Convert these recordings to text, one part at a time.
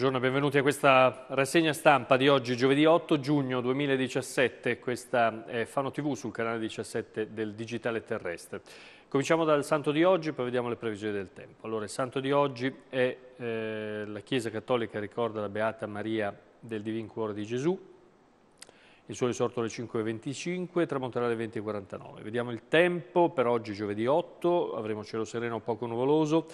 Buongiorno e benvenuti a questa rassegna stampa di oggi, giovedì 8 giugno 2017. Questa è Fano TV sul canale 17 del Digitale Terrestre. Cominciamo dal santo di oggi, poi vediamo le previsioni del tempo. Allora, il santo di oggi è eh, la Chiesa Cattolica ricorda la Beata Maria del Divin Cuore di Gesù. Il suo risorto alle 5.25, tramonterà alle 20.49. Vediamo il tempo per oggi, giovedì 8, avremo cielo sereno poco nuvoloso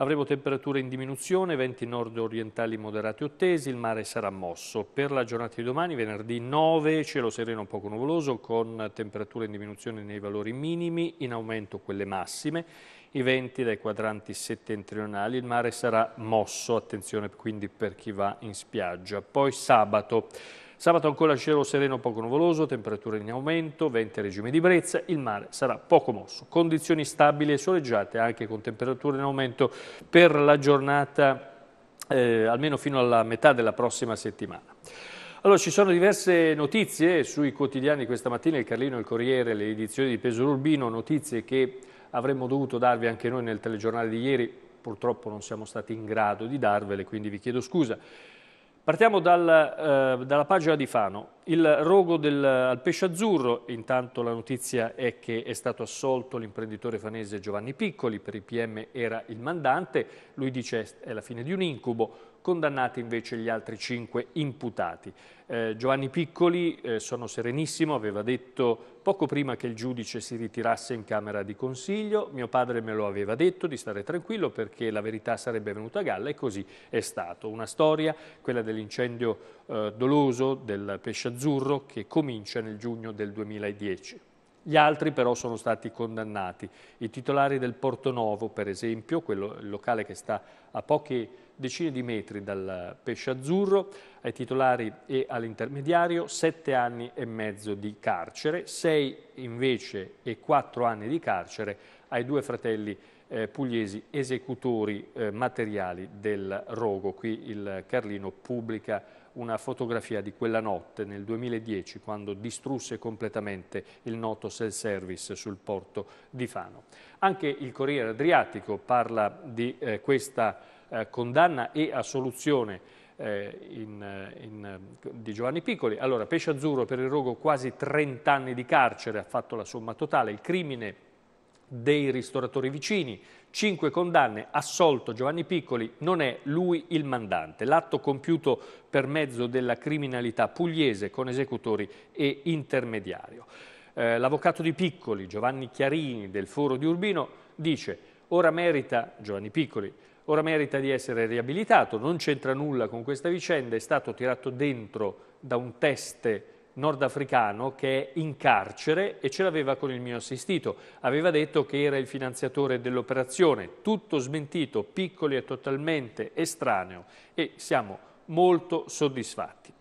Avremo temperature in diminuzione, venti nord-orientali moderati o tesi, il mare sarà mosso. Per la giornata di domani, venerdì 9, cielo sereno poco nuvoloso, con temperature in diminuzione nei valori minimi, in aumento quelle massime, i venti dai quadranti settentrionali, il mare sarà mosso, attenzione quindi per chi va in spiaggia. Poi sabato... Sabato ancora cielo sereno poco nuvoloso, temperature in aumento, venti a regime di brezza, il mare sarà poco mosso. Condizioni stabili e soleggiate anche con temperature in aumento per la giornata eh, almeno fino alla metà della prossima settimana. Allora, ci sono diverse notizie sui quotidiani questa mattina, il Carlino, il Corriere, le edizioni di Pesaro Urbino, notizie che avremmo dovuto darvi anche noi nel telegiornale di ieri, purtroppo non siamo stati in grado di darvele, quindi vi chiedo scusa. Partiamo dal, eh, dalla pagina di Fano il rogo del, al pesce azzurro, intanto la notizia è che è stato assolto l'imprenditore fanese Giovanni Piccoli, per i PM era il mandante, lui dice è la fine di un incubo, condannati invece gli altri cinque imputati. Eh, Giovanni Piccoli, eh, sono serenissimo, aveva detto poco prima che il giudice si ritirasse in Camera di Consiglio, mio padre me lo aveva detto di stare tranquillo perché la verità sarebbe venuta a galla e così è stato. Una storia, quella dell'incendio eh, doloso del pesce azzurro che comincia nel giugno del 2010. Gli altri però sono stati condannati. I titolari del Porto Novo, per esempio, quello, il locale che sta a poche decine di metri dal pesce azzurro, ai titolari e all'intermediario sette anni e mezzo di carcere, sei invece e quattro anni di carcere ai due fratelli eh, pugliesi esecutori eh, materiali del rogo. Qui il Carlino pubblica una fotografia di quella notte nel 2010 quando distrusse completamente il noto self service sul porto di Fano. Anche il Corriere Adriatico parla di eh, questa eh, condanna e assoluzione eh, in, in, di Giovanni Piccoli. Allora, Pesce Azzurro per il rogo quasi 30 anni di carcere, ha fatto la somma totale, il crimine dei ristoratori vicini. Cinque condanne, assolto Giovanni Piccoli, non è lui il mandante. L'atto compiuto per mezzo della criminalità pugliese con esecutori e intermediario. Eh, L'avvocato di Piccoli, Giovanni Chiarini, del Foro di Urbino, dice ora merita, Giovanni Piccoli, ora merita di essere riabilitato, non c'entra nulla con questa vicenda, è stato tirato dentro da un teste nordafricano che è in carcere e ce l'aveva con il mio assistito. Aveva detto che era il finanziatore dell'operazione, tutto smentito, piccoli e totalmente estraneo e siamo molto soddisfatti.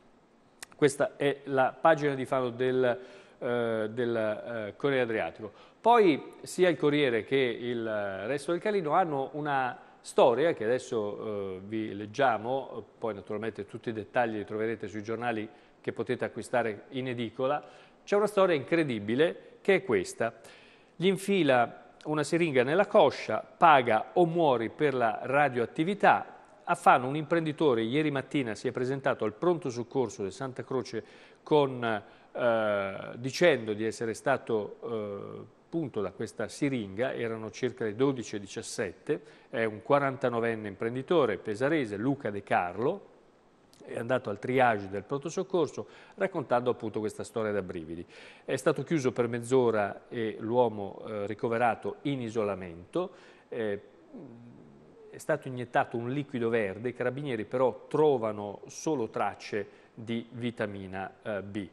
Questa è la pagina di Fano del, eh, del eh, Corriere Adriatico. Poi sia il Corriere che il resto del Calino hanno una storia che adesso eh, vi leggiamo, poi naturalmente tutti i dettagli li troverete sui giornali che potete acquistare in edicola, c'è una storia incredibile che è questa. Gli infila una siringa nella coscia, paga o muori per la radioattività, a Fano un imprenditore ieri mattina si è presentato al pronto soccorso del Santa Croce con, eh, dicendo di essere stato eh, punto da questa siringa, erano circa le 12.17, è un 49enne imprenditore pesarese, Luca De Carlo, è andato al triage del pronto soccorso raccontando appunto questa storia da brividi. È stato chiuso per mezz'ora e l'uomo eh, ricoverato in isolamento. Eh, è stato iniettato un liquido verde, i carabinieri però trovano solo tracce di vitamina eh, B.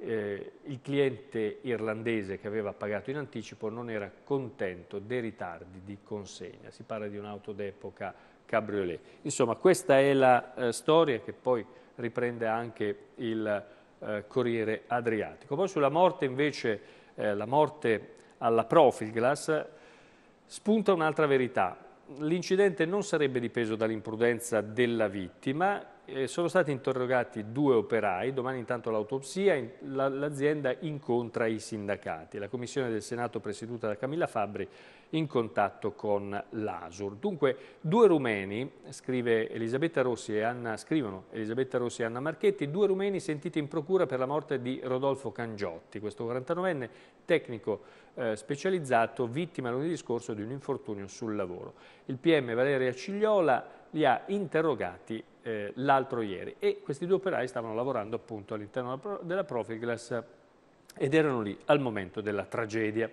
Eh, il cliente irlandese che aveva pagato in anticipo non era contento dei ritardi di consegna. Si parla di un'auto d'epoca Cabriolet. Insomma, questa è la eh, storia che poi riprende anche il eh, Corriere Adriatico. Poi sulla morte invece, eh, la morte alla Profilglas, spunta un'altra verità. L'incidente non sarebbe dipeso dall'imprudenza della vittima, eh, sono stati interrogati due operai, domani intanto l'autopsia, l'azienda incontra i sindacati. La commissione del Senato presieduta da Camilla Fabbri in contatto con l'Asur. Dunque, due rumeni, Elisabetta Anna, scrivono Elisabetta Rossi e Anna Marchetti, due rumeni sentiti in procura per la morte di Rodolfo Cangiotti, questo 49enne tecnico eh, specializzato vittima lunedì scorso di un infortunio sul lavoro. Il PM Valeria Cigliola li ha interrogati eh, l'altro ieri e questi due operai stavano lavorando appunto all'interno della Profiglas ed erano lì al momento della tragedia.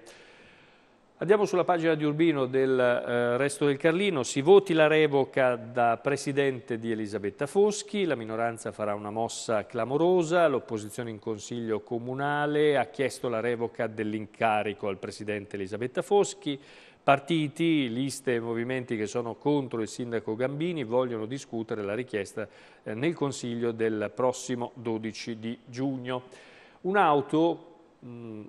Andiamo sulla pagina di Urbino del eh, Resto del Carlino, si voti la revoca da presidente di Elisabetta Foschi, la minoranza farà una mossa clamorosa, l'opposizione in consiglio comunale ha chiesto la revoca dell'incarico al presidente Elisabetta Foschi, partiti, liste e movimenti che sono contro il sindaco Gambini vogliono discutere la richiesta eh, nel consiglio del prossimo 12 di giugno. Un'auto mm,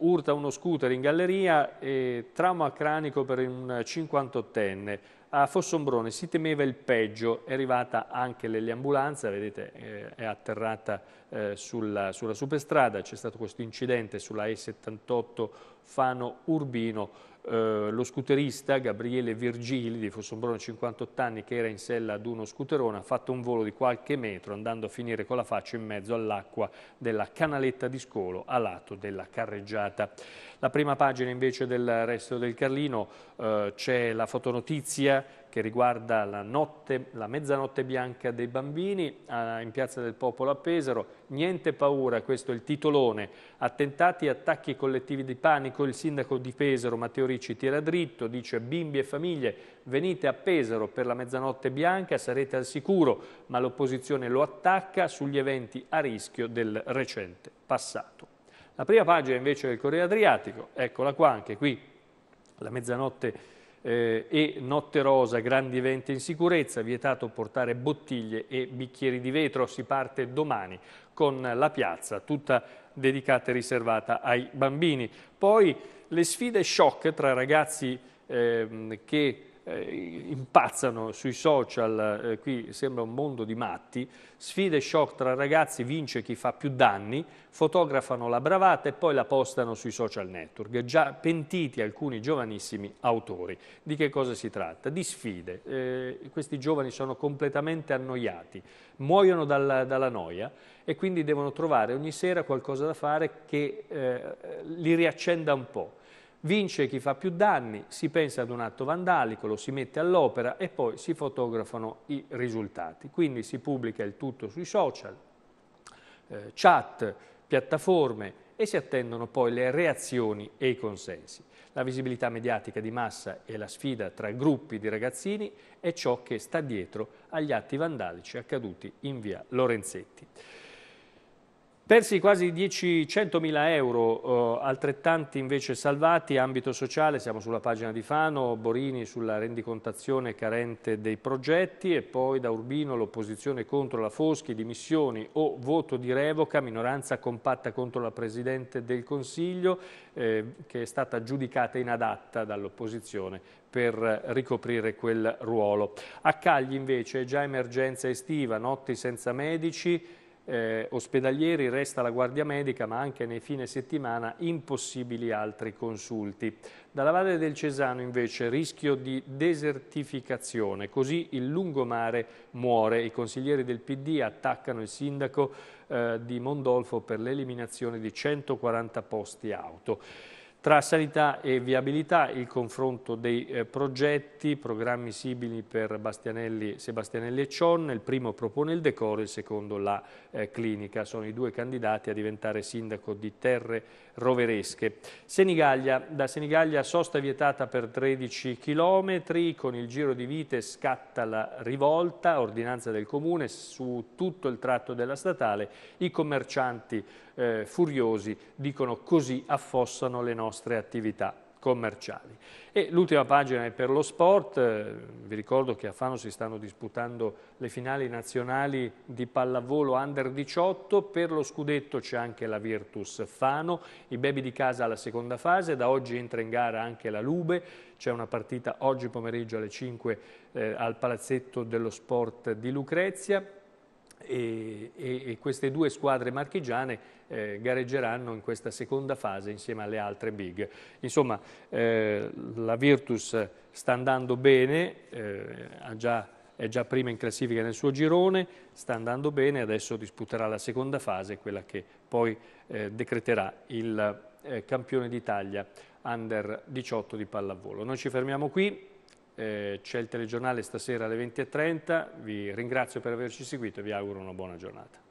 urta uno scooter in galleria e trauma cranico per un 58enne. A Fossombrone si temeva il peggio, è arrivata anche l'eliambulanza, vedete eh, è atterrata eh, sulla, sulla superstrada, c'è stato questo incidente sulla E78 Fano Urbino, eh, lo scooterista Gabriele Virgili di Fossombrone, 58 anni, che era in sella ad uno scooterone, ha fatto un volo di qualche metro andando a finire con la faccia in mezzo all'acqua della canaletta di scolo a lato della carreggiata. La prima pagina invece del resto del Carlino eh, c'è la fotonotizia che riguarda la, notte, la mezzanotte bianca dei bambini a, in Piazza del Popolo a Pesaro. Niente paura, questo è il titolone. Attentati e attacchi collettivi di panico. Il sindaco di Pesaro, Matteo Ricci, tira dritto, dice bimbi e famiglie venite a Pesaro per la mezzanotte bianca, sarete al sicuro, ma l'opposizione lo attacca sugli eventi a rischio del recente passato. La prima pagina invece del Corriere Adriatico, eccola qua anche qui, la mezzanotte bianca eh, e notte rosa, grandi eventi in sicurezza, vietato portare bottiglie e bicchieri di vetro. Si parte domani con la piazza, tutta dedicata e riservata ai bambini. Poi le sfide shock tra ragazzi eh, che eh, impazzano sui social, eh, qui sembra un mondo di matti, sfide shock tra ragazzi, vince chi fa più danni, fotografano la bravata e poi la postano sui social network, già pentiti alcuni giovanissimi autori. Di che cosa si tratta? Di sfide, eh, questi giovani sono completamente annoiati, muoiono dalla, dalla, noia e quindi devono trovare ogni sera qualcosa da fare che eh, li riaccenda un po'. Vince chi fa più danni, si pensa ad un atto vandalico, lo si mette all'opera e poi si fotografano i risultati. Quindi si pubblica il tutto sui social, eh, chat, piattaforme e si attendono poi le reazioni e i consensi. La visibilità mediatica di massa e la sfida tra gruppi di ragazzini è ciò che sta dietro agli atti vandalici accaduti in via Lorenzetti. Persi quasi 10-100.000 euro, eh, altrettanti invece salvati, ambito sociale, siamo sulla pagina di Fano, Borini sulla rendicontazione carente dei progetti e poi da Urbino l'opposizione contro la Foschi, dimissioni o voto di revoca, minoranza compatta contro la Presidente del Consiglio eh, che è stata giudicata inadatta dall'opposizione per ricoprire quel ruolo. A Cagli invece è già emergenza estiva, notti senza medici, eh, ospedalieri, resta la guardia medica, ma anche nei fine settimana impossibili altri consulti. Dalla Valle del Cesano invece rischio di desertificazione, così il lungomare muore. I consiglieri del PD attaccano il sindaco eh, di Mondolfo per l'eliminazione di 140 posti auto. Tra sanità e viabilità il confronto dei eh, progetti, programmi simili per Bastianelli, Sebastianelli e Cion, il primo propone il decoro, il secondo la eh, clinica. Sono i due candidati a diventare sindaco di Terre Roveresche. Senigallia, da Senigallia sosta vietata per 13 chilometri, con il giro di vite scatta la rivolta, ordinanza del comune, su tutto il tratto della statale i commercianti eh, furiosi dicono così affossano le nostre nostre attività commerciali. l'ultima pagina è per lo sport, eh, vi ricordo che a Fano si stanno disputando le finali nazionali di pallavolo under 18, per lo scudetto c'è anche la Virtus Fano, i bebi di casa alla seconda fase, da oggi entra in gara anche la Lube, c'è una partita oggi pomeriggio alle 5 eh, al palazzetto dello sport di Lucrezia, e, e, queste due squadre marchigiane eh, gareggeranno in questa seconda fase insieme alle altre big. Insomma, eh, la Virtus sta andando bene, eh, già, è già prima in classifica nel suo girone, sta andando bene, adesso disputerà la seconda fase, quella che poi eh, decreterà il eh, campione d'Italia under 18 di pallavolo. Noi ci fermiamo qui. Eh, c'è il telegiornale stasera alle 20.30, vi ringrazio per averci seguito e vi auguro una buona giornata.